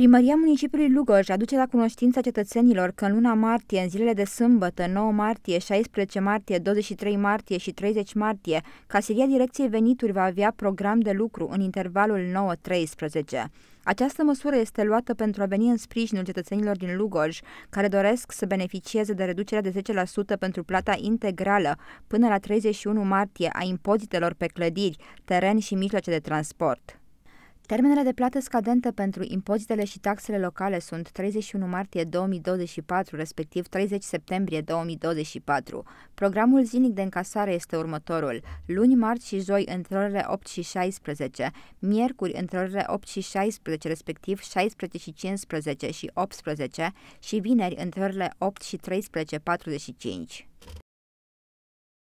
Primăria municipiului Lugoj aduce la cunoștința cetățenilor că în luna martie, în zilele de sâmbătă, 9 martie, 16 martie, 23 martie și 30 martie, caseria Direcției Venituri va avea program de lucru în intervalul 9-13. Această măsură este luată pentru a veni în sprijinul cetățenilor din Lugoj, care doresc să beneficieze de reducerea de 10% pentru plata integrală până la 31 martie a impozitelor pe clădiri, teren și mijloace de transport. Termenele de plată scadente pentru impozitele și taxele locale sunt 31 martie 2024, respectiv 30 septembrie 2024. Programul zilnic de încasare este următorul. Luni, marți și joi între orele 8 și 16, miercuri între orele 8 și 16, respectiv 16 și 15 și 18 și vineri între orele 8 și 13 45.